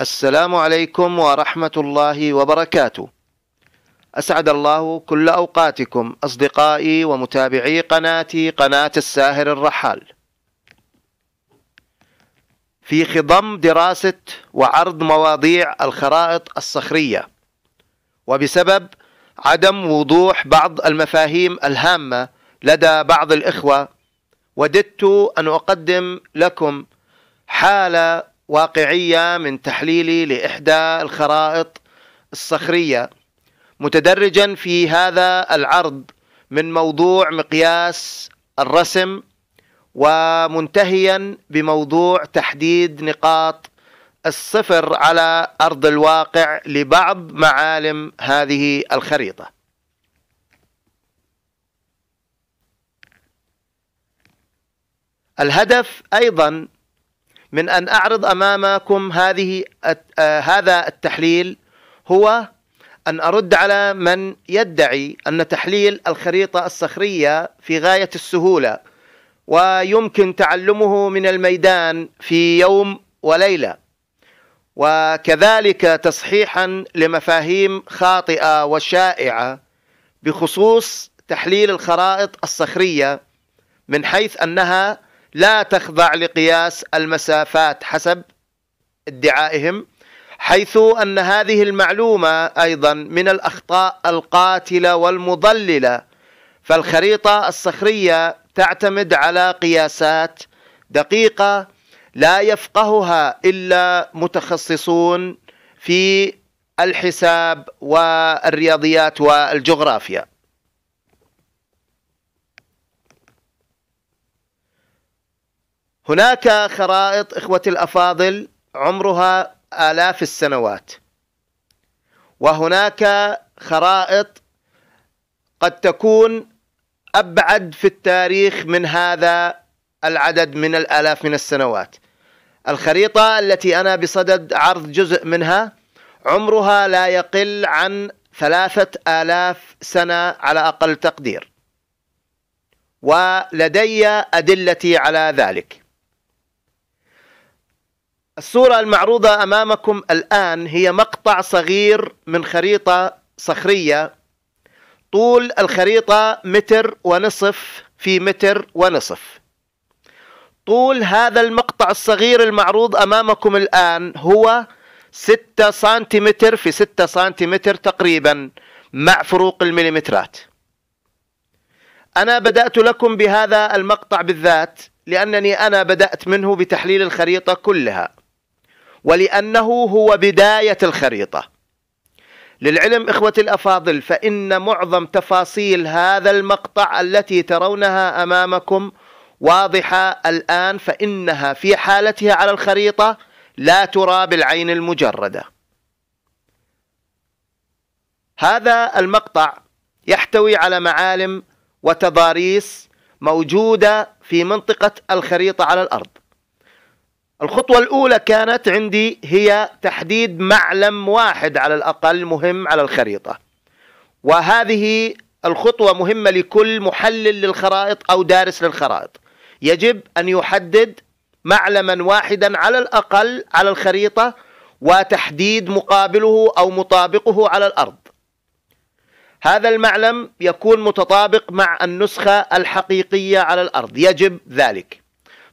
السلام عليكم ورحمة الله وبركاته. أسعد الله كل أوقاتكم أصدقائي ومتابعي قناتي قناة الساهر الرحال. في خضم دراسة وعرض مواضيع الخرائط الصخرية، وبسبب عدم وضوح بعض المفاهيم الهامة لدى بعض الإخوة، وددت أن أقدم لكم حالة واقعية من تحليلي لإحدى الخرائط الصخرية متدرجا في هذا العرض من موضوع مقياس الرسم ومنتهيا بموضوع تحديد نقاط الصفر على أرض الواقع لبعض معالم هذه الخريطة الهدف أيضا من أن أعرض أمامكم هذه آه، هذا التحليل هو أن أرد على من يدعي أن تحليل الخريطة الصخرية في غاية السهولة ويمكن تعلمه من الميدان في يوم وليلة وكذلك تصحيحا لمفاهيم خاطئة وشائعة بخصوص تحليل الخرائط الصخرية من حيث أنها لا تخضع لقياس المسافات حسب ادعائهم حيث أن هذه المعلومة أيضا من الأخطاء القاتلة والمضللة فالخريطة الصخرية تعتمد على قياسات دقيقة لا يفقهها إلا متخصصون في الحساب والرياضيات والجغرافيا هناك خرائط إخوتي الأفاضل عمرها آلاف السنوات وهناك خرائط قد تكون أبعد في التاريخ من هذا العدد من الآلاف من السنوات الخريطة التي أنا بصدد عرض جزء منها عمرها لا يقل عن ثلاثة آلاف سنة على أقل تقدير ولدي أدلتي على ذلك الصورة المعروضة أمامكم الآن هي مقطع صغير من خريطة صخرية طول الخريطة متر ونصف في متر ونصف طول هذا المقطع الصغير المعروض أمامكم الآن هو 6 سنتيمتر في 6 سنتيمتر تقريبا مع فروق المليمترات أنا بدأت لكم بهذا المقطع بالذات لأنني أنا بدأت منه بتحليل الخريطة كلها ولأنه هو بداية الخريطة للعلم إخوتي الأفاضل فإن معظم تفاصيل هذا المقطع التي ترونها أمامكم واضحة الآن فإنها في حالتها على الخريطة لا ترى بالعين المجردة هذا المقطع يحتوي على معالم وتضاريس موجودة في منطقة الخريطة على الأرض الخطوة الأولى كانت عندي هي تحديد معلم واحد على الأقل مهم على الخريطة وهذه الخطوة مهمة لكل محلل للخرائط أو دارس للخرائط يجب أن يحدد معلما واحدا على الأقل على الخريطة وتحديد مقابله أو مطابقه على الأرض هذا المعلم يكون متطابق مع النسخة الحقيقية على الأرض يجب ذلك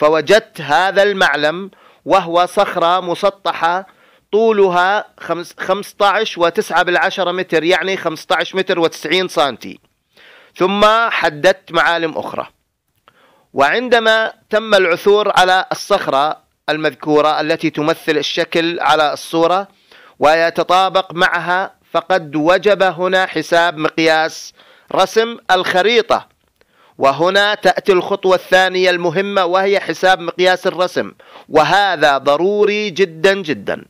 فوجدت هذا المعلم وهو صخرة مسطحة طولها خمسة عشر وتسعة بالعشرة متر يعني عشر متر و سنتي ثم حددت معالم أخرى وعندما تم العثور على الصخرة المذكورة التي تمثل الشكل على الصورة ويتطابق معها فقد وجب هنا حساب مقياس رسم الخريطة وهنا تأتي الخطوة الثانية المهمة وهي حساب مقياس الرسم وهذا ضروري جدا جدا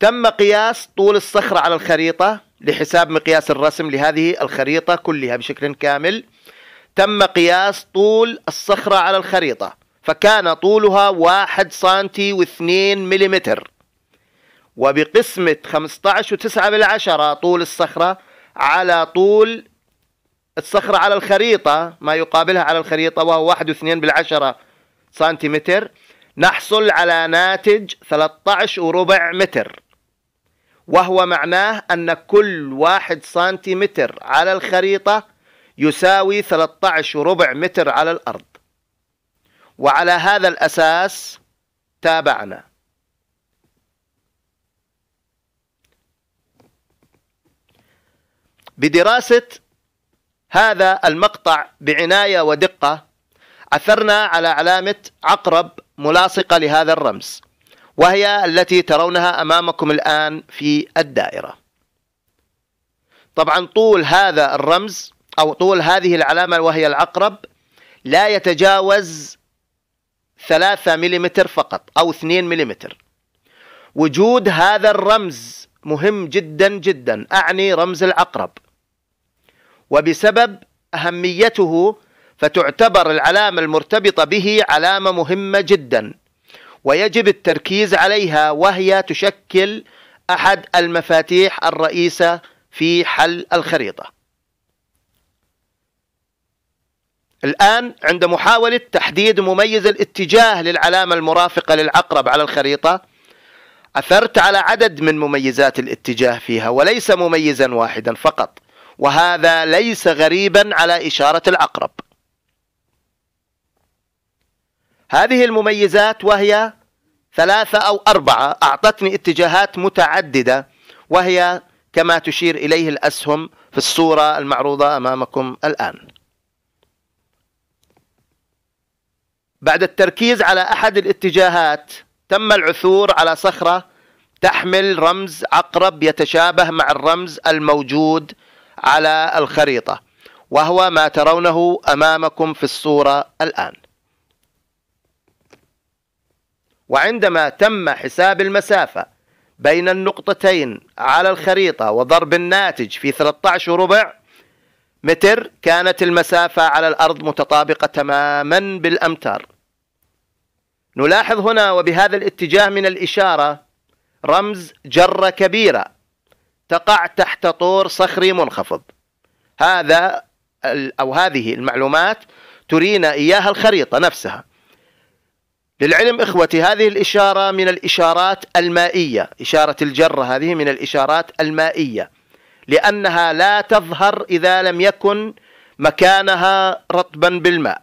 تم قياس طول الصخرة على الخريطة لحساب مقياس الرسم لهذه الخريطة كلها بشكل كامل تم قياس طول الصخرة على الخريطة فكان طولها واحد سانتي واثنين مليمتر وبقسمة عشر وتسعة بالعشرة طول الصخرة على طول الصخرة على الخريطة ما يقابلها على الخريطة وهو واحد واثنين بالعشرة سنتيمتر نحصل على ناتج 13 وربع متر وهو معناه أن كل واحد سنتيمتر على الخريطة يساوي 13 وربع متر على الأرض وعلى هذا الأساس تابعنا بدراسة هذا المقطع بعناية ودقة عثرنا على علامة عقرب ملاصقة لهذا الرمز وهي التي ترونها أمامكم الآن في الدائرة طبعا طول هذا الرمز أو طول هذه العلامة وهي العقرب لا يتجاوز 3 ملم فقط أو 2 ملم وجود هذا الرمز مهم جدا جدا أعني رمز العقرب وبسبب أهميته فتعتبر العلامة المرتبطة به علامة مهمة جدا ويجب التركيز عليها وهي تشكل أحد المفاتيح الرئيسة في حل الخريطة الآن عند محاولة تحديد مميز الاتجاه للعلامة المرافقة للعقرب على الخريطة أثرت على عدد من مميزات الاتجاه فيها وليس مميزا واحدا فقط وهذا ليس غريبا على إشارة العقرب هذه المميزات وهي ثلاثة أو أربعة أعطتني اتجاهات متعددة وهي كما تشير إليه الأسهم في الصورة المعروضة أمامكم الآن بعد التركيز على أحد الاتجاهات تم العثور على صخرة تحمل رمز عقرب يتشابه مع الرمز الموجود على الخريطة وهو ما ترونه أمامكم في الصورة الآن وعندما تم حساب المسافة بين النقطتين على الخريطة وضرب الناتج في 13 ربع متر كانت المسافة على الأرض متطابقة تماما بالأمتار نلاحظ هنا وبهذا الاتجاه من الإشارة رمز جرة كبيرة تقع تحت طور صخري منخفض هذا أو هذه المعلومات ترينا إياها الخريطة نفسها للعلم إخوتي هذه الإشارة من الإشارات المائية إشارة الجرة هذه من الإشارات المائية لأنها لا تظهر إذا لم يكن مكانها رطبا بالماء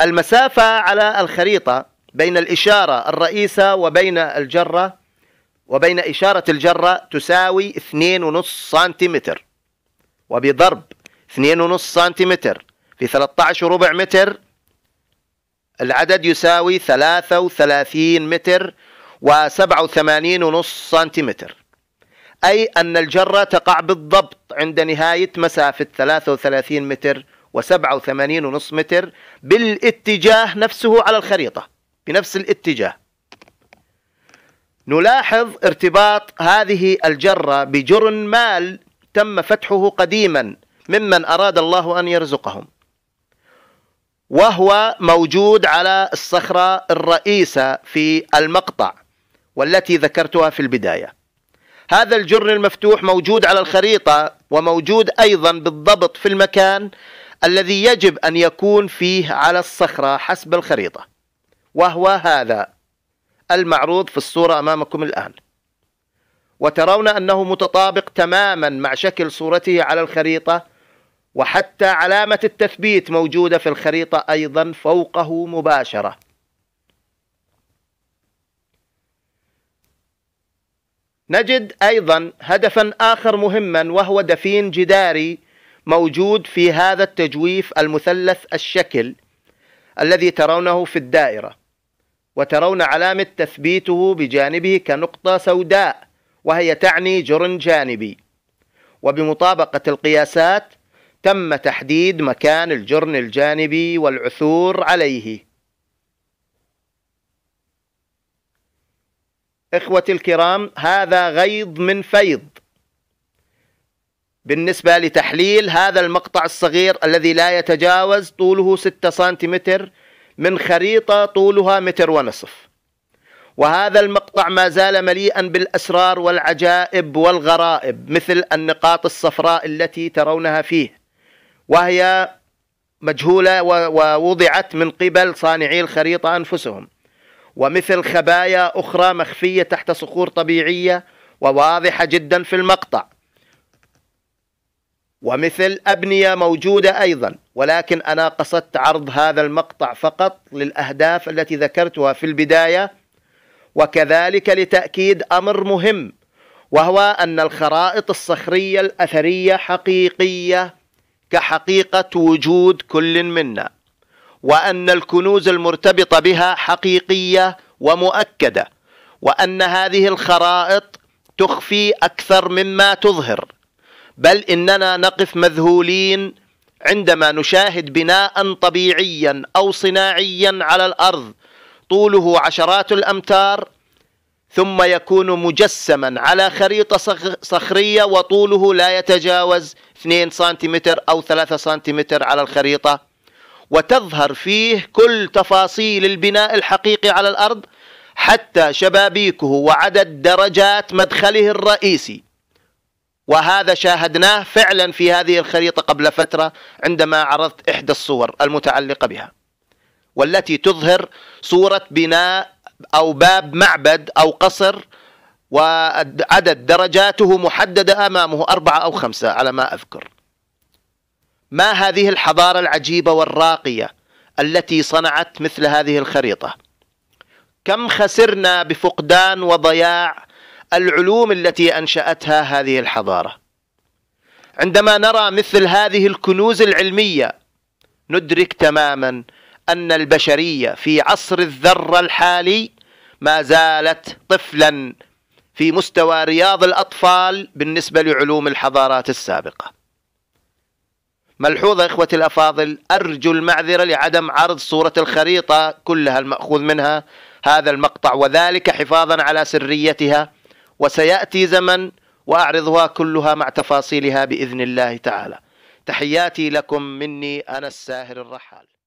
المسافة على الخريطة بين الإشارة الرئيسة وبين الجرة وبين إشارة الجرة تساوي 2.5 سنتيمتر وبضرب 2.5 سنتيمتر في 13 ربع متر العدد يساوي 33 متر و87.5 سنتيمتر أي أن الجرة تقع بالضبط عند نهاية مسافة 33 متر و87.5 متر بالاتجاه نفسه على الخريطة بنفس الاتجاه نلاحظ ارتباط هذه الجرة بجرن مال تم فتحه قديما ممن أراد الله أن يرزقهم وهو موجود على الصخرة الرئيسة في المقطع والتي ذكرتها في البداية هذا الجرن المفتوح موجود على الخريطة وموجود أيضا بالضبط في المكان الذي يجب أن يكون فيه على الصخرة حسب الخريطة وهو هذا المعروض في الصورة أمامكم الآن وترون أنه متطابق تماما مع شكل صورته على الخريطة وحتى علامة التثبيت موجودة في الخريطة أيضا فوقه مباشرة نجد أيضا هدفا آخر مهما وهو دفين جداري موجود في هذا التجويف المثلث الشكل الذي ترونه في الدائرة وترون علامة تثبيته بجانبه كنقطة سوداء وهي تعني جرن جانبي وبمطابقة القياسات تم تحديد مكان الجرن الجانبي والعثور عليه إخوتي الكرام هذا غيض من فيض بالنسبة لتحليل هذا المقطع الصغير الذي لا يتجاوز طوله 6 سنتيمتر من خريطة طولها متر ونصف وهذا المقطع ما زال مليئا بالأسرار والعجائب والغرائب مثل النقاط الصفراء التي ترونها فيه وهي مجهولة ووضعت من قبل صانعي الخريطة أنفسهم ومثل خبايا أخرى مخفية تحت صخور طبيعية وواضحة جدا في المقطع ومثل أبنية موجودة أيضا ولكن أنا قصدت عرض هذا المقطع فقط للأهداف التي ذكرتها في البداية وكذلك لتأكيد أمر مهم وهو أن الخرائط الصخرية الأثرية حقيقية كحقيقة وجود كل منا وأن الكنوز المرتبطة بها حقيقية ومؤكدة وأن هذه الخرائط تخفي أكثر مما تظهر بل إننا نقف مذهولين عندما نشاهد بناء طبيعيا أو صناعيا على الأرض طوله عشرات الأمتار ثم يكون مجسما على خريطة صخرية وطوله لا يتجاوز 2 سنتيمتر أو 3 سنتيمتر على الخريطة وتظهر فيه كل تفاصيل البناء الحقيقي على الأرض حتى شبابيكه وعدد درجات مدخله الرئيسي وهذا شاهدناه فعلا في هذه الخريطة قبل فترة عندما عرضت إحدى الصور المتعلقة بها والتي تظهر صورة بناء أو باب معبد أو قصر وعدد درجاته محددة أمامه أربعة أو خمسة على ما أذكر ما هذه الحضارة العجيبة والراقية التي صنعت مثل هذه الخريطة كم خسرنا بفقدان وضياع العلوم التي انشاتها هذه الحضاره عندما نرى مثل هذه الكنوز العلميه ندرك تماما ان البشريه في عصر الذره الحالي ما زالت طفلا في مستوى رياض الاطفال بالنسبه لعلوم الحضارات السابقه ملحوظة إخوتي الأفاضل أرجو المعذرة لعدم عرض صورة الخريطة كلها المأخوذ منها هذا المقطع وذلك حفاظا على سريتها وسيأتي زمن وأعرضها كلها مع تفاصيلها بإذن الله تعالى تحياتي لكم مني أنا الساهر الرحال